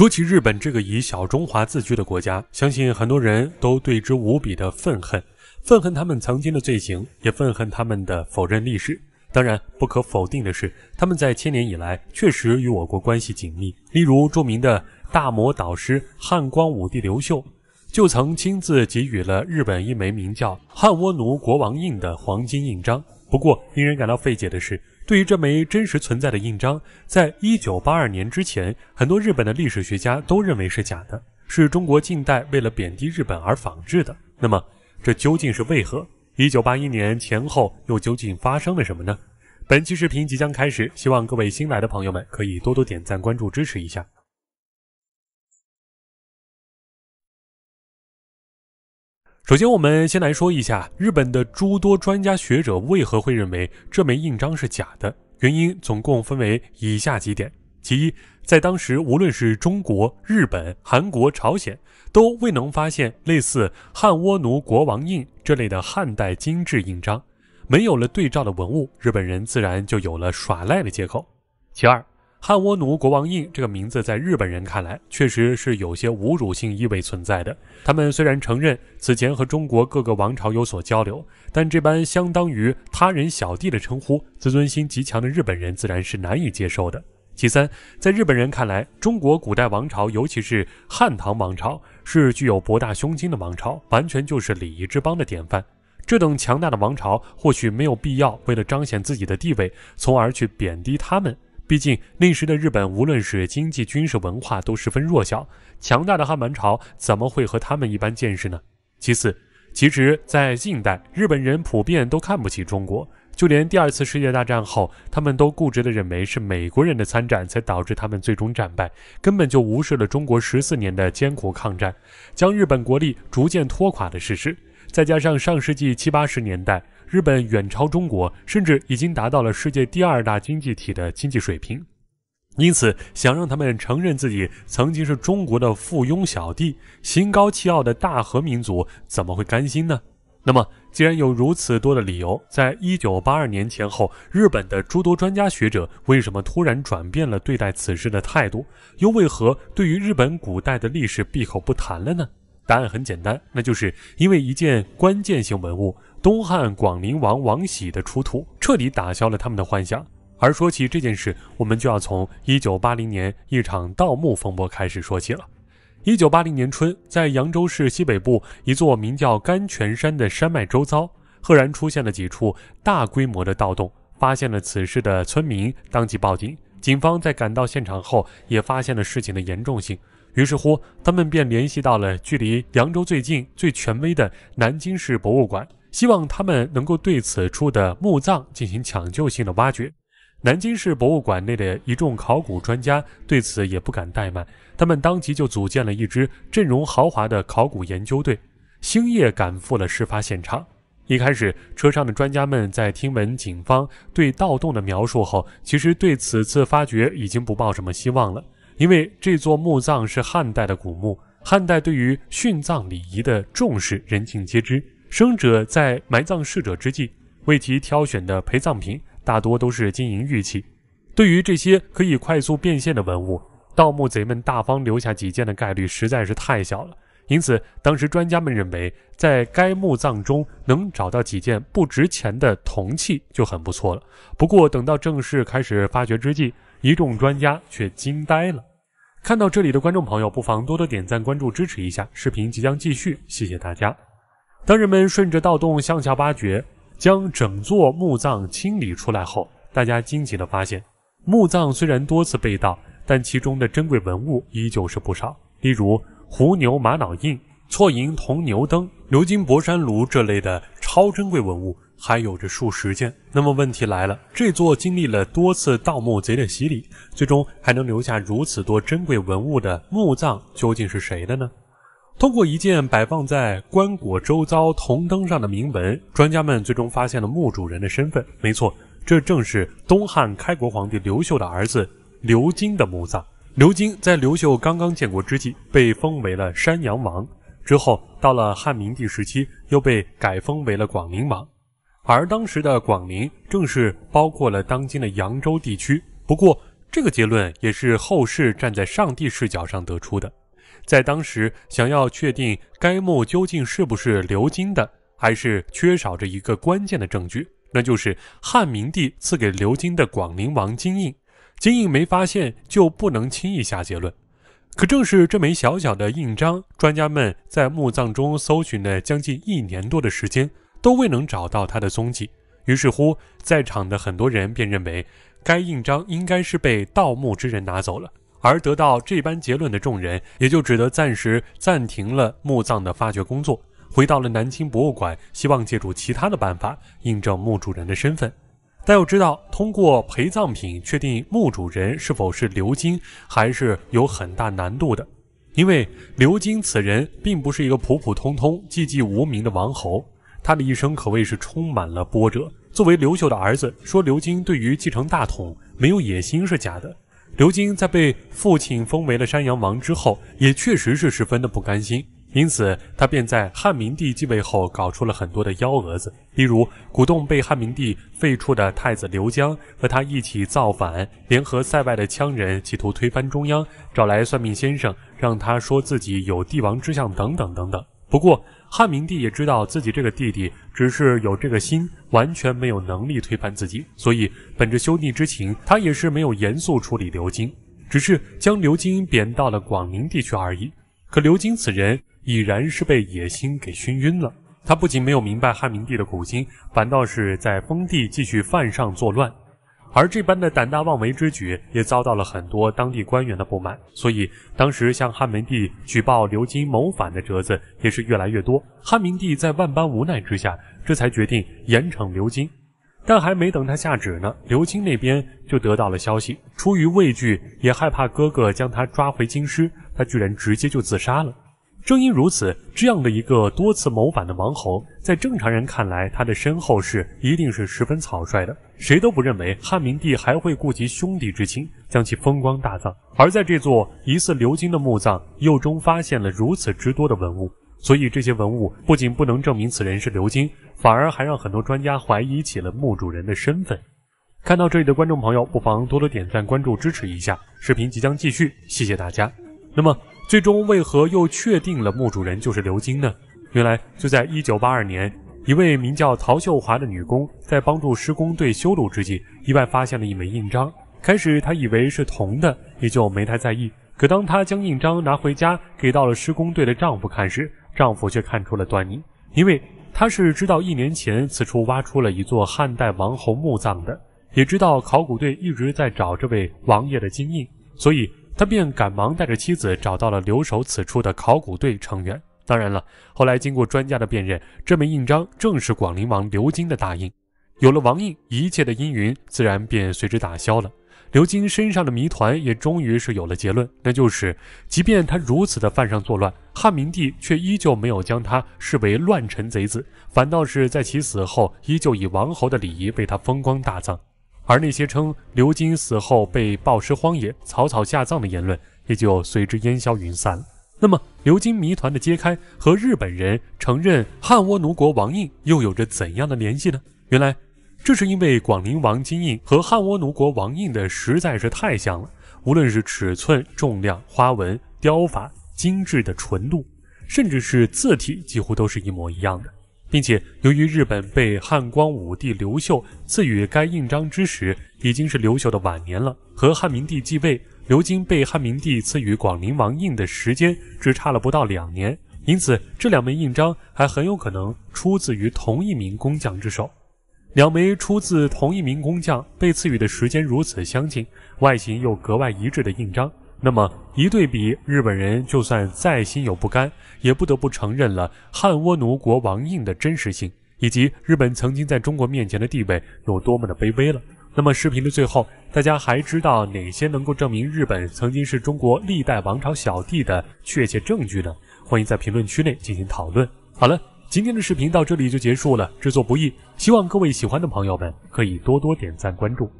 说起日本这个以小中华自居的国家，相信很多人都对之无比的愤恨，愤恨他们曾经的罪行，也愤恨他们的否认历史。当然，不可否定的是，他们在千年以来确实与我国关系紧密。例如，著名的大魔导师汉光武帝刘秀，就曾亲自给予了日本一枚名叫“汉倭奴国王印”的黄金印章。不过，令人感到费解的是。对于这枚真实存在的印章，在一九八二年之前，很多日本的历史学家都认为是假的，是中国近代为了贬低日本而仿制的。那么，这究竟是为何？一九八一年前后又究竟发生了什么呢？本期视频即将开始，希望各位新来的朋友们可以多多点赞、关注、支持一下。首先，我们先来说一下日本的诸多专家学者为何会认为这枚印章是假的。原因总共分为以下几点：其一，在当时，无论是中国、日本、韩国、朝鲜，都未能发现类似汉倭奴国王印这类的汉代精致印章，没有了对照的文物，日本人自然就有了耍赖的借口。其二，汉倭奴国王印这个名字，在日本人看来，确实是有些侮辱性意味存在的。他们虽然承认此前和中国各个王朝有所交流，但这般相当于他人小弟的称呼，自尊心极强的日本人自然是难以接受的。其三，在日本人看来，中国古代王朝，尤其是汉唐王朝，是具有博大胸襟的王朝，完全就是礼仪之邦的典范。这等强大的王朝，或许没有必要为了彰显自己的地位，从而去贬低他们。毕竟那时的日本，无论是经济、军事、文化都十分弱小，强大的汉满朝怎么会和他们一般见识呢？其次，其实，在近代，日本人普遍都看不起中国，就连第二次世界大战后，他们都固执的认为是美国人的参战才导致他们最终战败，根本就无视了中国十四年的艰苦抗战，将日本国力逐渐拖垮的事实。再加上上世纪七八十年代。日本远超中国，甚至已经达到了世界第二大经济体的经济水平，因此想让他们承认自己曾经是中国的附庸小弟，心高气傲的大和民族怎么会甘心呢？那么，既然有如此多的理由，在一九八二年前后，日本的诸多专家学者为什么突然转变了对待此事的态度，又为何对于日本古代的历史闭口不谈了呢？答案很简单，那就是因为一件关键性文物。东汉广陵王王喜的出土，彻底打消了他们的幻想。而说起这件事，我们就要从一九八零年一场盗墓风波开始说起了。一九八零年春，在扬州市西北部一座名叫甘泉山的山脉周遭，赫然出现了几处大规模的盗洞。发现了此事的村民当即报警，警方在赶到现场后，也发现了事情的严重性。于是乎，他们便联系到了距离扬州最近、最权威的南京市博物馆。希望他们能够对此处的墓葬进行抢救性的挖掘。南京市博物馆内的一众考古专家对此也不敢怠慢，他们当即就组建了一支阵容豪华的考古研究队，星夜赶赴了事发现场。一开始，车上的专家们在听闻警方对盗洞的描述后，其实对此次发掘已经不抱什么希望了，因为这座墓葬是汉代的古墓，汉代对于殉葬礼仪的重视，人尽皆知。生者在埋葬逝者之际，为其挑选的陪葬品大多都是金银玉器。对于这些可以快速变现的文物，盗墓贼们大方留下几件的概率实在是太小了。因此，当时专家们认为，在该墓葬中能找到几件不值钱的铜器就很不错了。不过，等到正式开始发掘之际，一众专家却惊呆了。看到这里的观众朋友，不妨多多点赞、关注、支持一下。视频即将继续，谢谢大家。当人们顺着盗洞向下挖掘，将整座墓葬清理出来后，大家惊奇地发现，墓葬虽然多次被盗，但其中的珍贵文物依旧是不少。例如胡牛玛瑙印、错银铜牛灯、鎏金博山炉这类的超珍贵文物，还有着数十件。那么问题来了，这座经历了多次盗墓贼的洗礼，最终还能留下如此多珍贵文物的墓葬，究竟是谁的呢？通过一件摆放在棺椁周遭铜灯上的铭文，专家们最终发现了墓主人的身份。没错，这正是东汉开国皇帝刘秀的儿子刘金的墓葬。刘金在刘秀刚刚建国之际被封为了山阳王，之后到了汉明帝时期又被改封为了广陵王。而当时的广陵正是包括了当今的扬州地区。不过，这个结论也是后世站在上帝视角上得出的。在当时，想要确定该墓究竟是不是鎏金的，还是缺少着一个关键的证据，那就是汉明帝赐给鎏金的广陵王金印。金印没发现，就不能轻易下结论。可正是这枚小小的印章，专家们在墓葬中搜寻了将近一年多的时间，都未能找到它的踪迹。于是乎，在场的很多人便认为，该印章应该是被盗墓之人拿走了。而得到这般结论的众人，也就只得暂时暂停了墓葬的发掘工作，回到了南京博物馆，希望借助其他的办法印证墓主人的身份。但要知道，通过陪葬品确定墓主人是否是刘金，还是有很大难度的。因为刘金此人并不是一个普普通通、寂寂无名的王侯，他的一生可谓是充满了波折。作为刘秀的儿子，说刘金对于继承大统没有野心是假的。刘金在被父亲封为了山阳王之后，也确实是十分的不甘心，因此他便在汉明帝继位后搞出了很多的幺蛾子，例如鼓动被汉明帝废黜的太子刘江和他一起造反，联合塞外的羌人，企图推翻中央，找来算命先生让他说自己有帝王之相，等等等等。不过，汉明帝也知道自己这个弟弟只是有这个心，完全没有能力推翻自己，所以本着兄弟之情，他也是没有严肃处理刘金，只是将刘金贬到了广宁地区而已。可刘金此人已然是被野心给熏晕了，他不仅没有明白汉明帝的苦心，反倒是在封地继续犯上作乱。而这般的胆大妄为之举，也遭到了很多当地官员的不满，所以当时向汉明帝举报刘金谋反的折子也是越来越多。汉明帝在万般无奈之下，这才决定严惩刘金。但还没等他下旨呢，刘金那边就得到了消息，出于畏惧，也害怕哥哥将他抓回京师，他居然直接就自杀了。正因如此，这样的一个多次谋反的王侯，在正常人看来，他的身后事一定是十分草率的。谁都不认为汉明帝还会顾及兄弟之情，将其风光大葬。而在这座疑似鎏金的墓葬又中，发现了如此之多的文物，所以这些文物不仅不能证明此人是鎏金，反而还让很多专家怀疑起了墓主人的身份。看到这里的观众朋友，不妨多多点赞、关注、支持一下。视频即将继续，谢谢大家。那么。最终为何又确定了墓主人就是刘金呢？原来就在一九八二年，一位名叫陶秀华的女工在帮助施工队修路之际，意外发现了一枚印章。开始她以为是铜的，也就没太在意。可当她将印章拿回家给到了施工队的丈夫看时，丈夫却看出了端倪，因为他是知道一年前此处挖出了一座汉代王侯墓葬的，也知道考古队一直在找这位王爷的金印，所以。他便赶忙带着妻子找到了留守此处的考古队成员。当然了，后来经过专家的辨认，这枚印章正是广陵王刘金的大印。有了王印，一切的阴云自然便随之打消了。刘金身上的谜团也终于是有了结论，那就是，即便他如此的犯上作乱，汉明帝却依旧没有将他视为乱臣贼子，反倒是在其死后依旧以王侯的礼仪为他风光大葬。而那些称刘金死后被暴尸荒野、草草下葬的言论也就随之烟消云散了。那么，刘金谜团的揭开和日本人承认汉倭奴国王印又有着怎样的联系呢？原来，这是因为广陵王金印和汉倭奴国王印的实在是太像了，无论是尺寸、重量、花纹、雕法、精致的纯度，甚至是字体，几乎都是一模一样的。并且，由于日本被汉光武帝刘秀赐予该印章之时，已经是刘秀的晚年了；和汉明帝继位，刘金被汉明帝赐予广陵王印的时间只差了不到两年，因此这两枚印章还很有可能出自于同一名工匠之手。两枚出自同一名工匠、被赐予的时间如此相近、外形又格外一致的印章。那么一对比，日本人就算再心有不甘，也不得不承认了汉倭奴国王印的真实性，以及日本曾经在中国面前的地位有多么的卑微了。那么视频的最后，大家还知道哪些能够证明日本曾经是中国历代王朝小弟的确切证据呢？欢迎在评论区内进行讨论。好了，今天的视频到这里就结束了，制作不易，希望各位喜欢的朋友们可以多多点赞关注。